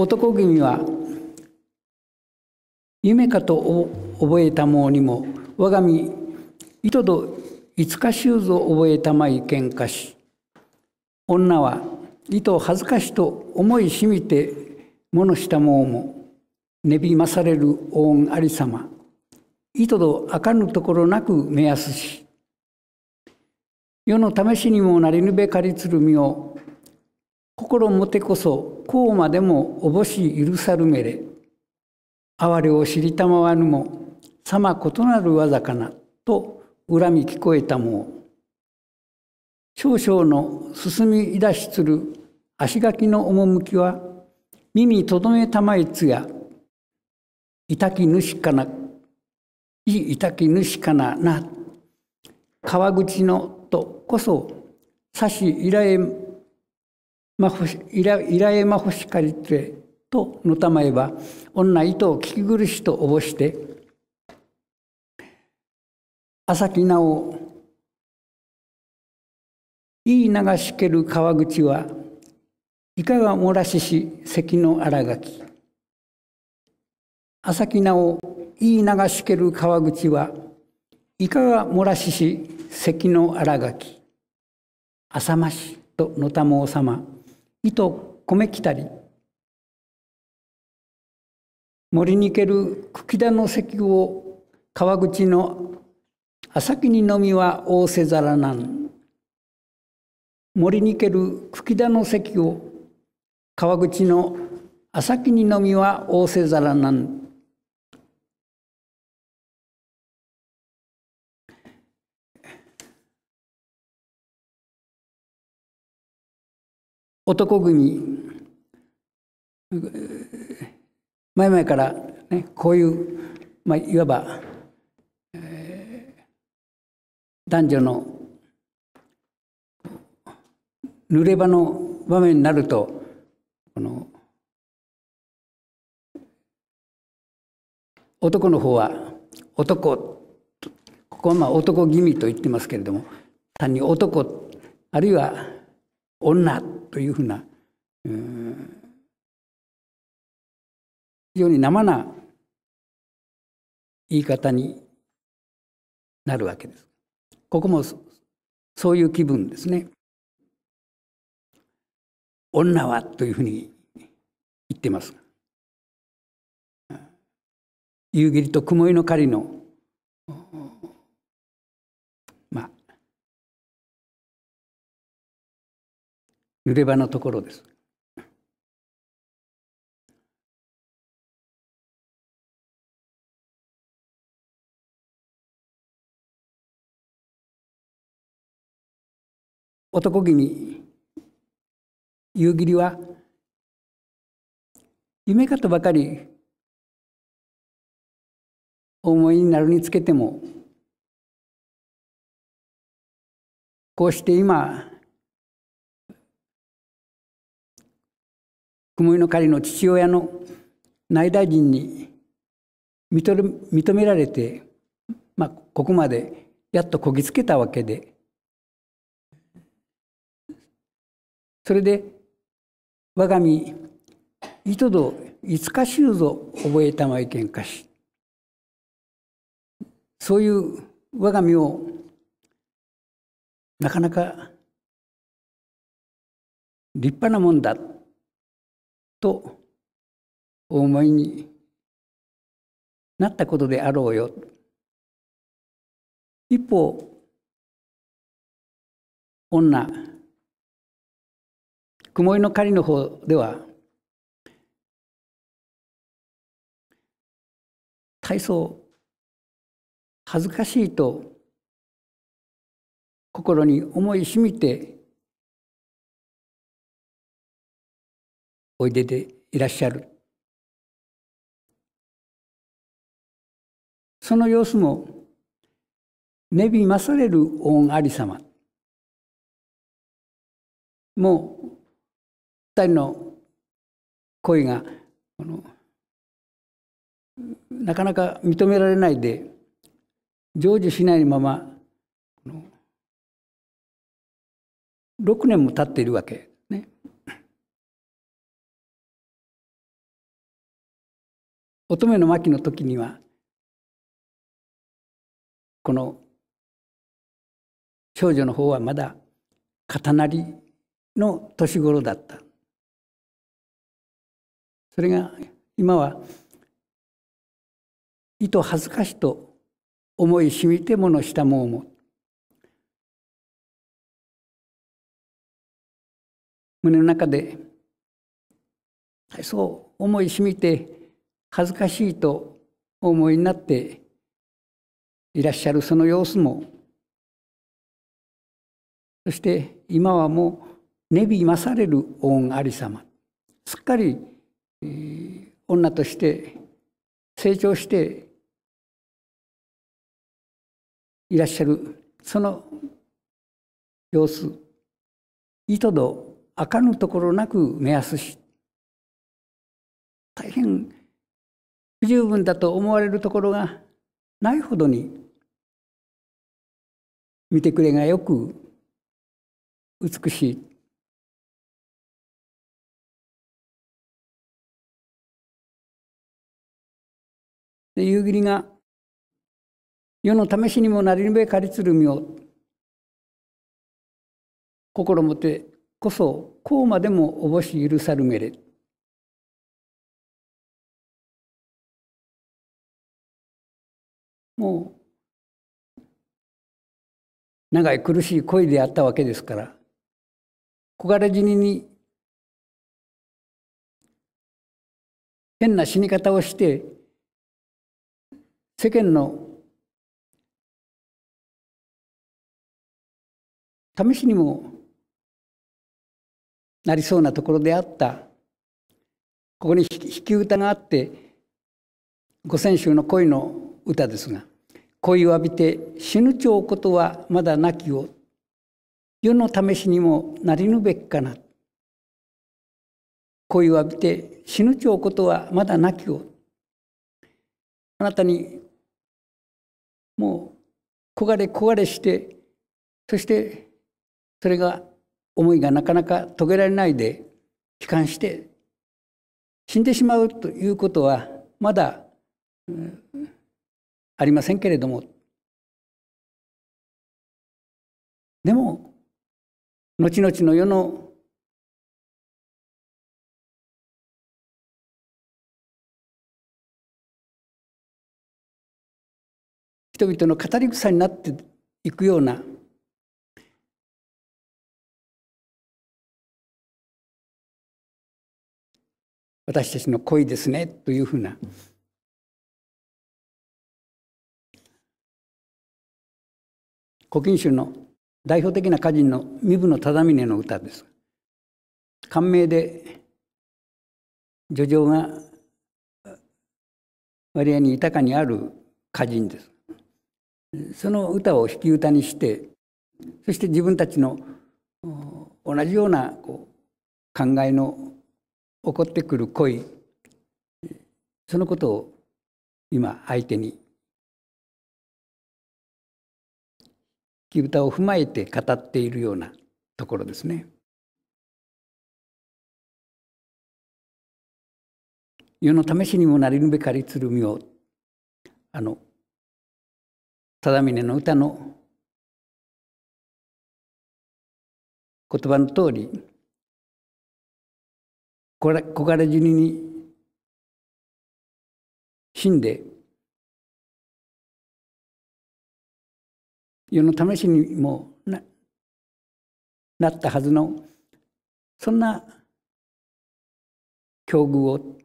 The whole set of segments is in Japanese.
男君は夢かと覚えたもうにも我が身糸どいつかしゅうぞ覚えたまい喧嘩し女は糸恥ずかしと思いしみて物したもうもねびまされる恩ありさま糸どあかぬところなく目安し世の試しにもなりぬべかりつるみを心もてこそこうまでもおぼし許さるめれ哀れを知りたまわぬもさま異なるわざかなと恨み聞こえたも少々の進み出しつる足書きの趣は耳とどめたまいつやいたき主かないいたき主かなな川口のとこそさしいらえまほいらいらえまほしかりてとのたまえば女糸を聞き苦しとおぼして朝日なおいい流しける川口はいかが漏らしし関の荒垣朝日なおいい流しける川口はいかが漏らしし関の荒垣浅ましとのたもおさま糸米来たり森に行ける茎田の石を川口の浅木にのみは仰せざらなん森に行ける茎田の石を川口の浅木にのみは仰せざらなん男組前々から、ね、こういう、まあ、いわば、えー、男女の濡れ場の場面になるとこの男の方は男ここはまあ男気味と言ってますけれども単に男あるいは女というふうなう非常に生な言い方になるわけです。ここもそういう気分ですね。女はというふうに言ってます。夕霧と雲井の狩りの揺れ場のところです。男気に夕霧は夢かとばかり思いになるにつけてもこうして今雲井の狩の父親の内大臣に認められて、まあ、ここまでやっとこぎつけたわけでそれで我が身糸戸いつかしゅうぞ覚えたまいけんかしそういう我が身をなかなか立派なもんだとお思いになったことであろうよ。一方女曇りの狩りの方では大層恥ずかしいと心に思いしみておいででいらっしゃるその様子もねびまされる恩ありさもう二人の声がこのなかなか認められないで成就しないまま6年も経っているわけ乙女の牧の時にはこの少女の方はまだ肩なりの年頃だったそれが今は意図恥ずかしと思いしみてものしたもうも胸の中でそう思いしみて恥ずかしいとお思いになっていらっしゃるその様子もそして今はもうネビまされる恩ありさますっかり、女として成長していらっしゃるその様子いとどあかぬところなく目安し大変不十分だと思われるところがないほどに見てくれがよく美しいで夕霧が世の試しにもなりべかりつるみを心もてこそこうまでもおぼし許さるめれもう長い苦しい恋であったわけですから焦がれ死にに変な死に方をして世間の試しにもなりそうなところであったここに引き歌があって五千秋の恋の歌ですが恋を浴びて死ぬちょうことはまだなきを世の試しにもなりぬべきかな恋を浴びて死ぬちょうことはまだなきをあなたにもう焦がれ焦がれしてそしてそれが思いがなかなか遂げられないで悲観して死んでしまうということはまだ、うんありませんけれどもでも後々の世の人々の語り草になっていくような私たちの恋ですねというふうな古今集の代表的な歌人の身分の忠峰の歌です。感銘で叙情が割合に豊かにある歌人です。その歌を弾き歌にしてそして自分たちの同じようなこう考えの起こってくる恋そのことを今相手にき歌を踏まえて語っているようなところですね。世の試しにもなりぬべかりつるみをあの定峰の歌の言葉の通りこれ木枯れ死にに死んで世の試しにもななったはずのそんな境遇を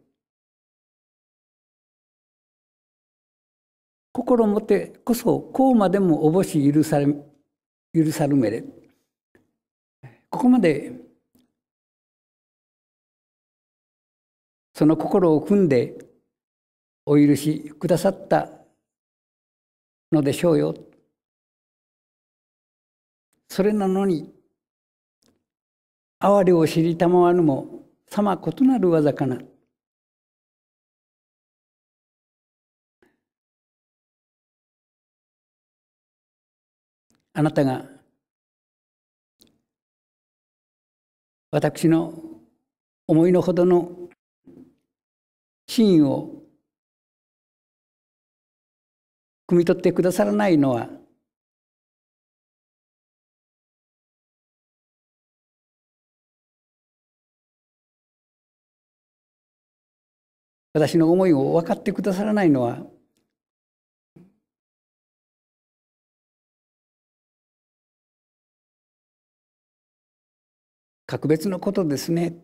心もてこそこうまでもおぼし許され許さるめれここまでその心を組んでお許しくださったのでしょうよそれなのに哀れを知りたまわぬもさま異なる技かなあなたが私の思いのほどの真意を汲み取ってくださらないのは私の思いを分かってくださらないのは格別のことですね。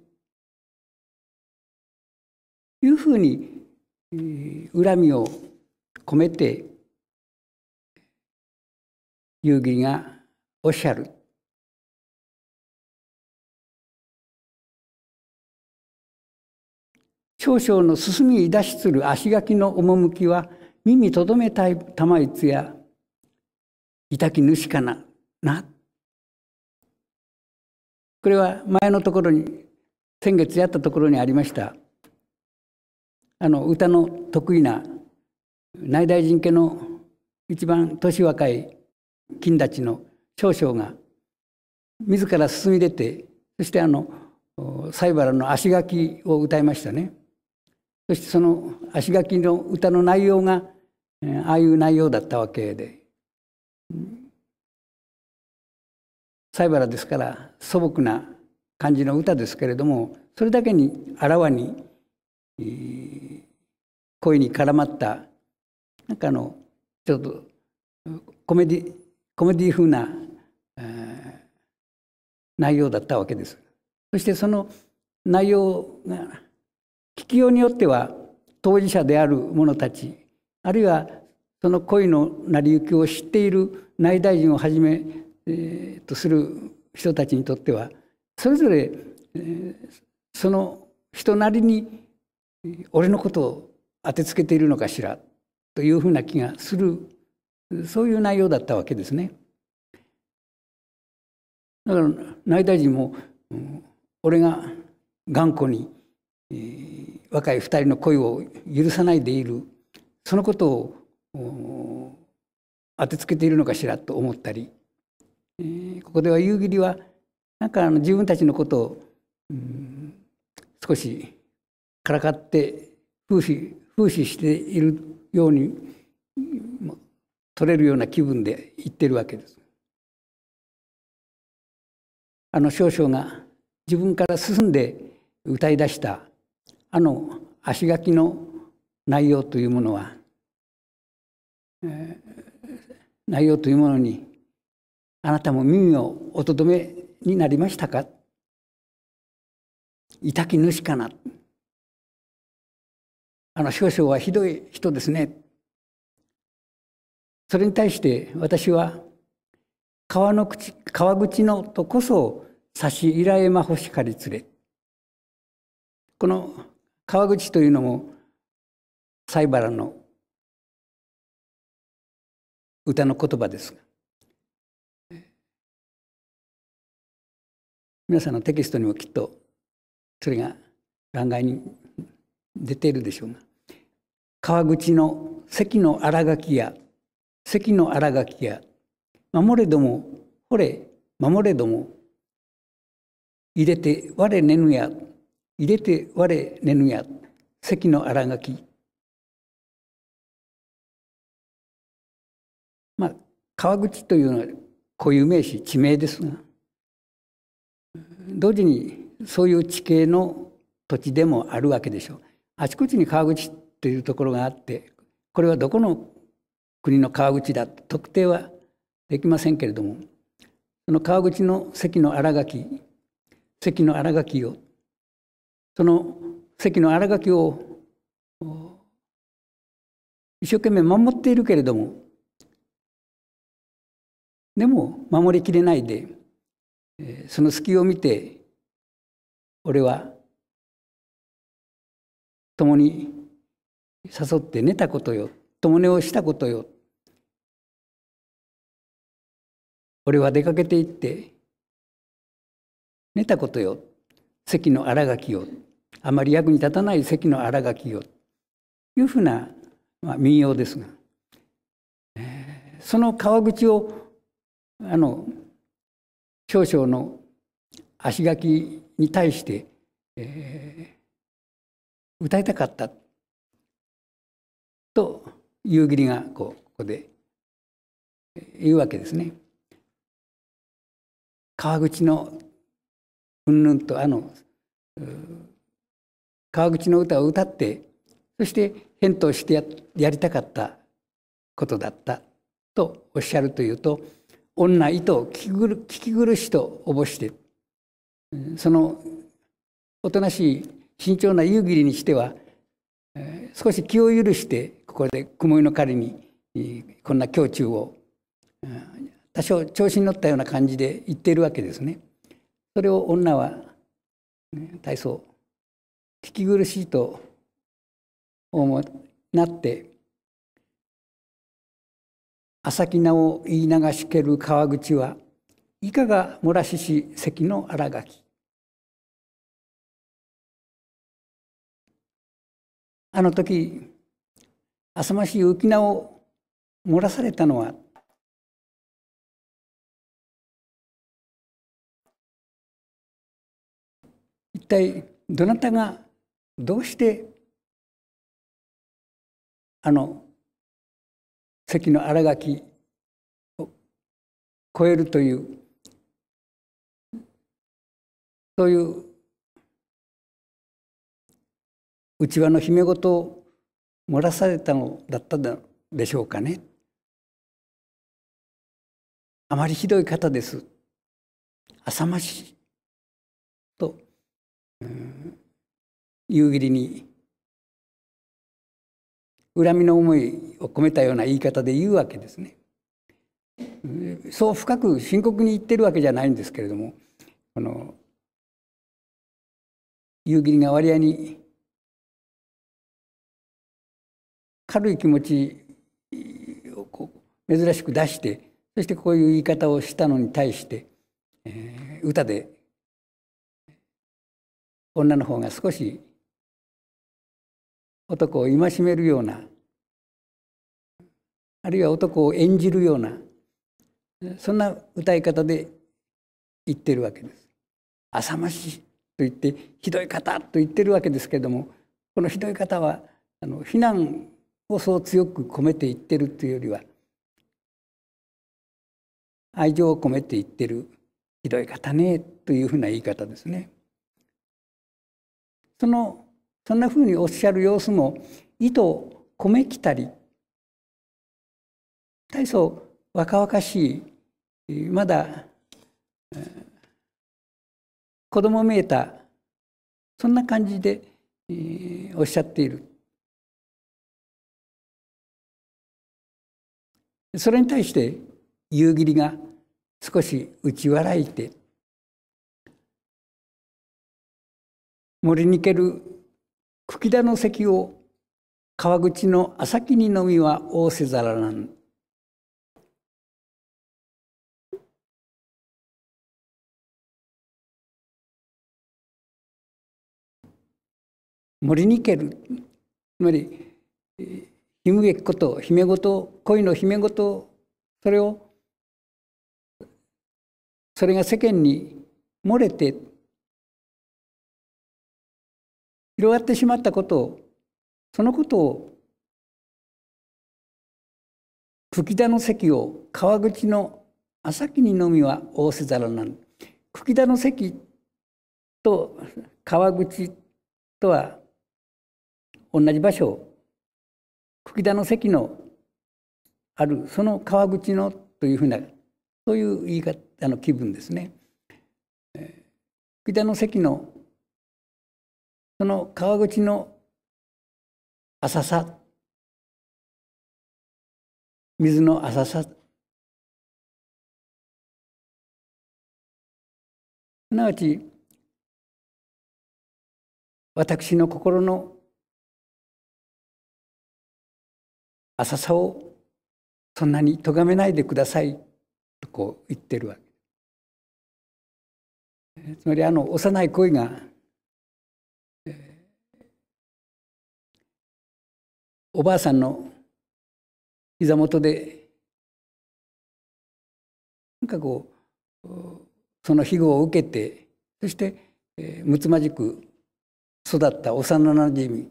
いうふうに恨みを込めて遊戯がおっしゃる少々の進みいだしする足書きの趣は耳とどめたい玉いつやいたき主かななこれは前のところに先月やったところにありましたあの歌の得意な内大臣家の一番年若い金たちの少々が自ら進み出てそしてあの西原の足書きを歌いましたね。そしてその足書きの歌の内容がああいう内容だったわけで西原ですから素朴な感じの歌ですけれどもそれだけにあらわに恋に絡まったなんかあのちょっとコメディコメディ風な内容だったわけです。そしてその内容が聞きようによっては当事者である者たちあるいはその恋の成り行きを知っている内大臣をはじめ、えー、とする人たちにとってはそれぞれ、えー、その人なりに俺のことを当てつけているのかしらというふうな気がするそういう内容だったわけですね。だから内大臣も、うん、俺が頑固に若い2人の恋を許さないでいるそのことを当てつけているのかしらと思ったり、えー、ここでは夕霧はなんかあの自分たちのことを、うん、少しからかって風刺風刺しているように取れるような気分で言ってるわけです。あの少々が自分から進んで歌い出したあの足書きの内容というものは、えー、内容というものにあなたも耳をおとどめになりましたか痛き主かなあの少々はひどい人ですねそれに対して私は川の口川口のとこそ差し入らえまほしかりつれこの川口というのも西原の歌の言葉です皆さんのテキストにもきっとそれが欄外に出ているでしょうが川口の関の荒垣や関の荒垣や守れどもほれ守れども入れて我ねぬや入れて我寝ぬや関の荒垣まあ川口というのは固有名詞地名ですが同時にそういう地形の土地でもあるわけでしょうあちこちに川口というところがあってこれはどこの国の川口だと特定はできませんけれどもその川口の関の新垣関の新垣をその席のがきを一生懸命守っているけれどもでも守りきれないでその隙を見て俺は共に誘って寝たことよ共寝をしたことよ俺は出かけていって寝たことよ席のがきよあまり役に立たない席の新垣よというふうな、まあ、民謡ですが、えー、その川口をあの少々の足書きに対して、えー、歌いたかったと夕霧がこうここで言うわけですね。川口のうんぬんとあの川口の歌を歌ってそして返答してややりたかったことだったとおっしゃるというと女糸を聞き苦しとおぼしてそのおとなしい慎重な夕霧にしては少し気を許してここで雲井の彼にこんな胸中を多少調子に乗ったような感じで言っているわけですね。それを女は体操聞き苦しいとなって朝き名を言い流しける川口はいかが漏らしし関の荒垣あの時浅ましい浮き名を漏らされたのは一体どなたがどうしてあの関の新垣を超えるというそういう内輪の姫め事を漏らされたのだったでしょうかね。あまりひどい方です。浅ましいと、うん夕霧に恨みの思いを込めたような言い方で言うわけですね。そう深く深刻に言ってるわけじゃないんですけれどもこの夕霧が割合に軽い気持ちを珍しく出してそしてこういう言い方をしたのに対して、えー、歌で女の方が少し男を戒めるようなあるいは男を演じるようなそんな歌い方で言ってるわけです。浅ましいと言ってひどい方と言ってるわけですけれどもこのひどい方はあの非難をそう強く込めて言ってるというよりは愛情を込めて言ってるひどい方ねというふうな言い方ですね。そのそんなふうにおっしゃる様子も意図を込めきたり大層若々しいまだ子供めいたそんな感じでおっしゃっている。それに対して夕霧が少し打ち笑いて森にける茎田の席を川口の朝木にのみは仰せざらなん森にけるつまりひむべきこと姫ごと恋の姫ごとそれをそれが世間に漏れて広がってしまったことそのことを茎田の席を川口の朝木にのみは仰せざらなん茎田の席と川口とは同じ場所茎田の席のあるその川口のというふうなそういう言い方の気分ですね。茎田の席のその川口の浅さ水の浅さすなわち私の心の浅さをそんなに咎めないでくださいとこう言ってるわけつまりあの幼い恋がおばあさんの膝元でなんかこうその庇護を受けてそして、えー、むつまじく育った幼なじみ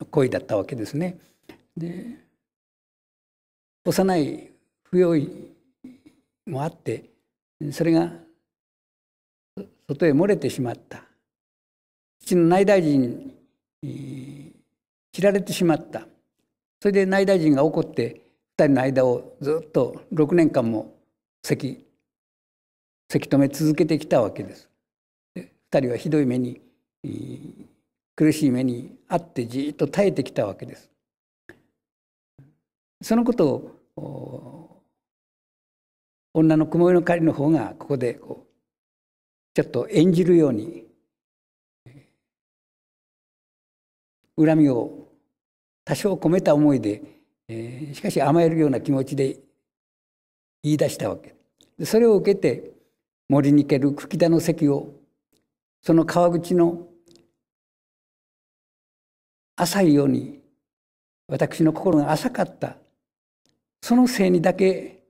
の恋だったわけですね。で幼い不用意もあってそれが外へ漏れてしまった父の内大臣に知られてしまった。それで内大臣が怒って2人の間をずっと6年間もせきせき止め続けてきたわけです。で2人はひどい目に苦しい目にあってじっと耐えてきたわけです。そのことを女の雲の狩りの方がここでこうちょっと演じるように恨みを多少込めた思いで、えー、しかし甘えるような気持ちで言い出したわけそれを受けて森に行ける茎田の席をその川口の浅いように私の心が浅かったそのせいにだけ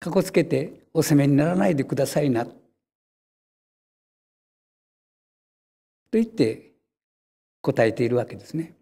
かこつけてお責めにならないでくださいなと言って答えているわけですね。